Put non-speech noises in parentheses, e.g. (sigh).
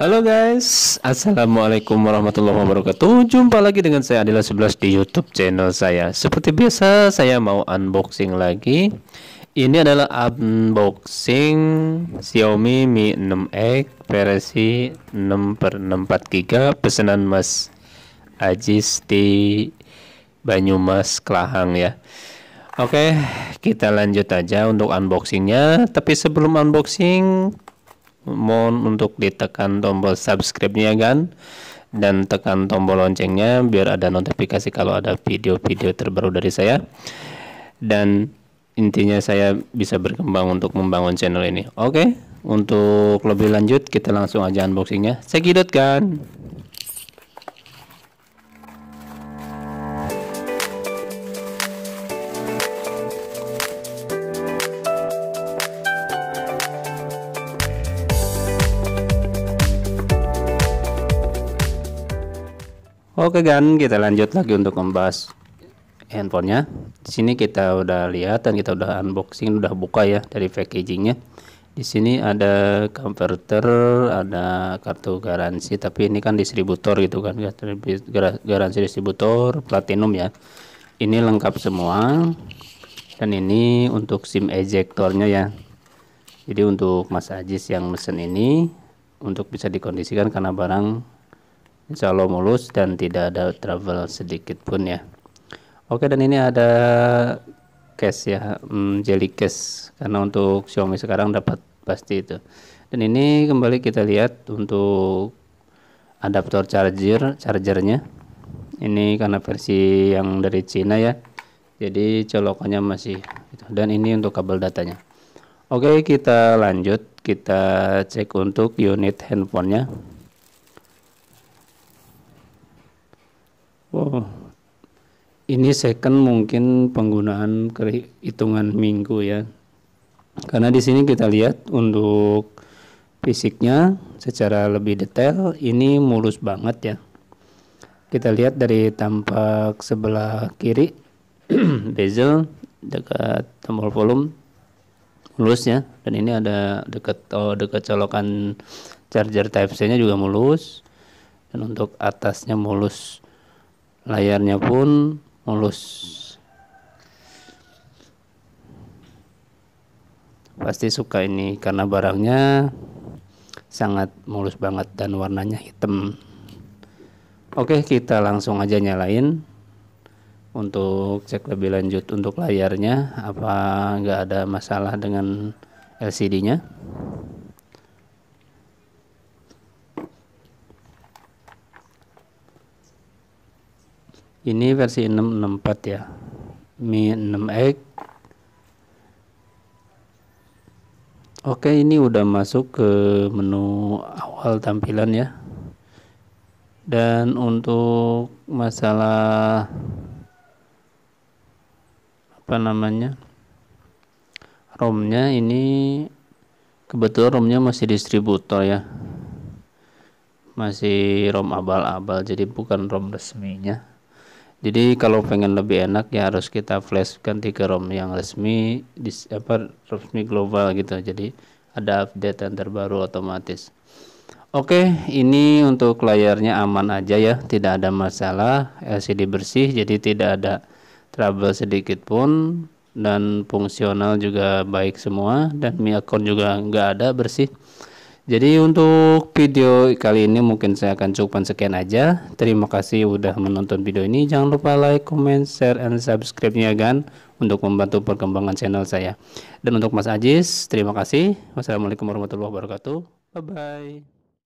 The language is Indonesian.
Halo guys, Assalamualaikum warahmatullahi wabarakatuh Jumpa lagi dengan saya Adila 11 di youtube channel saya Seperti biasa saya mau unboxing lagi Ini adalah unboxing Xiaomi Mi 6X versi 6 per 64 GB Pesanan Mas Ajis di Banyumas Kelahang ya Oke, kita lanjut aja untuk unboxingnya Tapi sebelum unboxing mohon untuk ditekan tombol subscribe-nya kan dan tekan tombol loncengnya biar ada notifikasi kalau ada video-video terbaru dari saya dan intinya saya bisa berkembang untuk membangun channel ini oke okay? untuk lebih lanjut kita langsung aja unboxingnya cekidot kan Oke kan, kita lanjut lagi untuk membahas handphonenya. Di sini kita udah lihat dan kita udah unboxing, udah buka ya dari packagingnya. Di sini ada converter, ada kartu garansi, tapi ini kan distributor gitu kan, ya. garansi distributor platinum ya. Ini lengkap semua. Dan ini untuk SIM ejectornya ya. Jadi untuk Mas Ajis yang mesen ini untuk bisa dikondisikan karena barang insya Allah mulus dan tidak ada trouble sedikit pun ya oke dan ini ada case ya hmm, jelly case karena untuk Xiaomi sekarang dapat pasti itu dan ini kembali kita lihat untuk adaptor charger chargernya ini karena versi yang dari Cina ya jadi colokannya masih gitu. dan ini untuk kabel datanya oke kita lanjut kita cek untuk unit handphonenya oh ini second mungkin penggunaan hitungan minggu ya karena di sini kita lihat untuk fisiknya secara lebih detail ini mulus banget ya kita lihat dari tampak sebelah kiri (clears throat) bezel dekat tombol volume mulus ya dan ini ada dekat oh, dekat colokan charger type C nya juga mulus dan untuk atasnya mulus layarnya pun mulus pasti suka ini karena barangnya sangat mulus banget dan warnanya hitam oke kita langsung aja nyalain untuk cek lebih lanjut untuk layarnya apa nggak ada masalah dengan LCD nya ini versi 664 ya Mi 6X Oke ini udah masuk ke menu awal tampilan ya dan untuk masalah apa namanya romnya ini kebetulan romnya masih distributor ya masih rom abal-abal jadi bukan rom resminya jadi kalau pengen lebih enak ya harus kita flash ganti ke ROM yang resmi di apa resmi global gitu jadi ada update yang terbaru otomatis Oke ini untuk layarnya aman aja ya tidak ada masalah LCD bersih jadi tidak ada trouble sedikit pun dan fungsional juga baik semua dan mi akun juga nggak ada bersih jadi untuk video kali ini mungkin saya akan cukup sekian aja. Terima kasih sudah menonton video ini. Jangan lupa like, comment, share, and subscribe-nya kan untuk membantu perkembangan channel saya. Dan untuk Mas Ajis, terima kasih. Wassalamualaikum warahmatullahi wabarakatuh. Bye-bye.